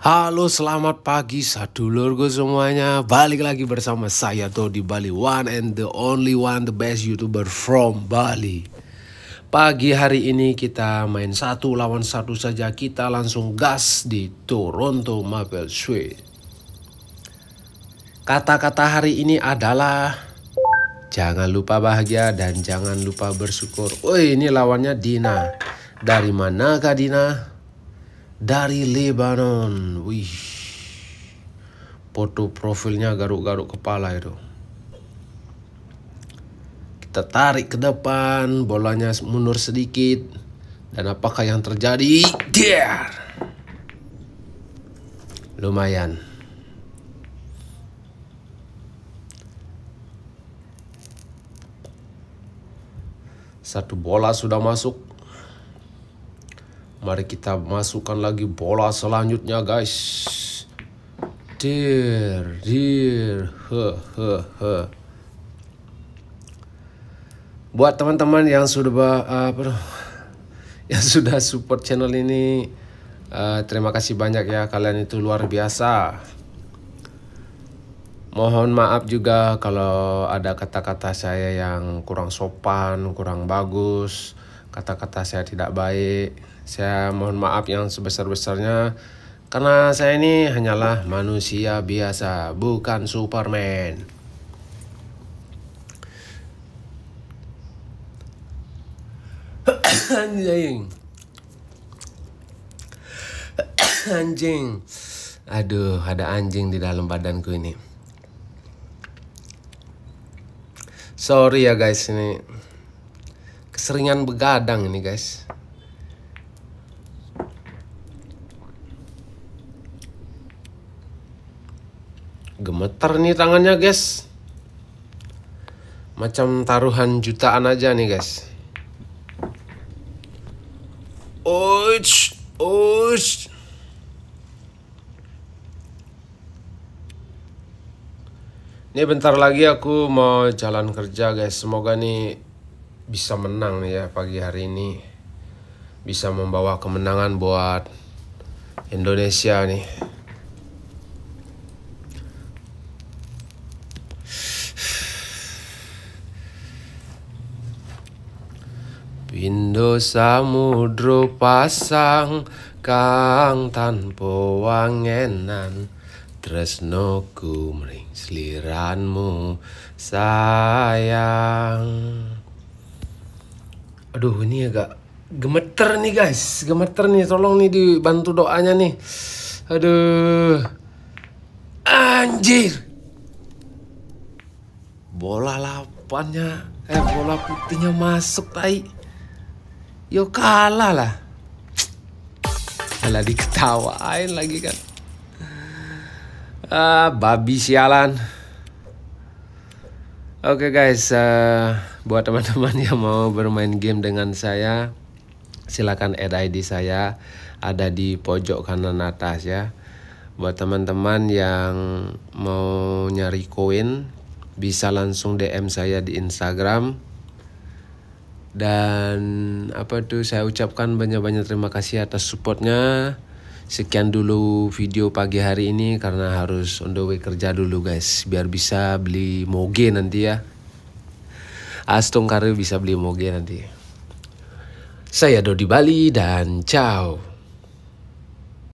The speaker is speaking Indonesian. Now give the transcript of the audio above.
Halo selamat pagi sadulurku semuanya Balik lagi bersama saya tuh di Bali One and the only one the best youtuber from Bali Pagi hari ini kita main satu lawan satu saja Kita langsung gas di Toronto Maple Street Kata-kata hari ini adalah Jangan lupa bahagia dan jangan lupa bersyukur Oh ini lawannya Dina Dari mana kak Dina? dari Lebanon. Wih. Foto profilnya garuk-garuk kepala itu. Kita tarik ke depan, bolanya mundur sedikit. Dan apakah yang terjadi? Dear. Lumayan. Satu bola sudah masuk Mari kita masukkan lagi bola selanjutnya guys. Dear, dear, he, he, he. Buat teman-teman yang sudah uh, yang sudah support channel ini, uh, terima kasih banyak ya kalian itu luar biasa. Mohon maaf juga kalau ada kata-kata saya yang kurang sopan, kurang bagus kata-kata saya tidak baik. Saya mohon maaf yang sebesar-besarnya karena saya ini hanyalah manusia biasa, bukan Superman. Anjing. Anjing. Aduh, ada anjing di dalam badanku ini. Sorry ya guys ini seringan begadang ini guys gemeter nih tangannya guys macam taruhan jutaan aja nih guys Ouch, ouch. Ini bentar lagi aku mau jalan kerja guys. Semoga nih bisa menang ya pagi hari ini bisa membawa kemenangan buat Indonesia nih Pindo samudro pasang kang tanpa wangenan tresno kumring seliranmu sayang Aduh ini agak gemeter nih guys Gemeter nih tolong nih dibantu doanya nih Aduh Anjir Bola lapannya Eh bola putihnya masuk tai Yo kalah lah Alah diketawain lagi kan Ah babi sialan Oke okay guys, uh, buat teman-teman yang mau bermain game dengan saya, silakan add ID saya ada di pojok kanan atas ya. Buat teman-teman yang mau nyari koin, bisa langsung DM saya di Instagram. Dan apa tuh saya ucapkan banyak-banyak terima kasih atas supportnya. Sekian dulu video pagi hari ini karena harus on the way kerja dulu guys biar bisa beli moge nanti ya. Astung Karir bisa beli moge nanti. Saya Dodi Bali dan ciao.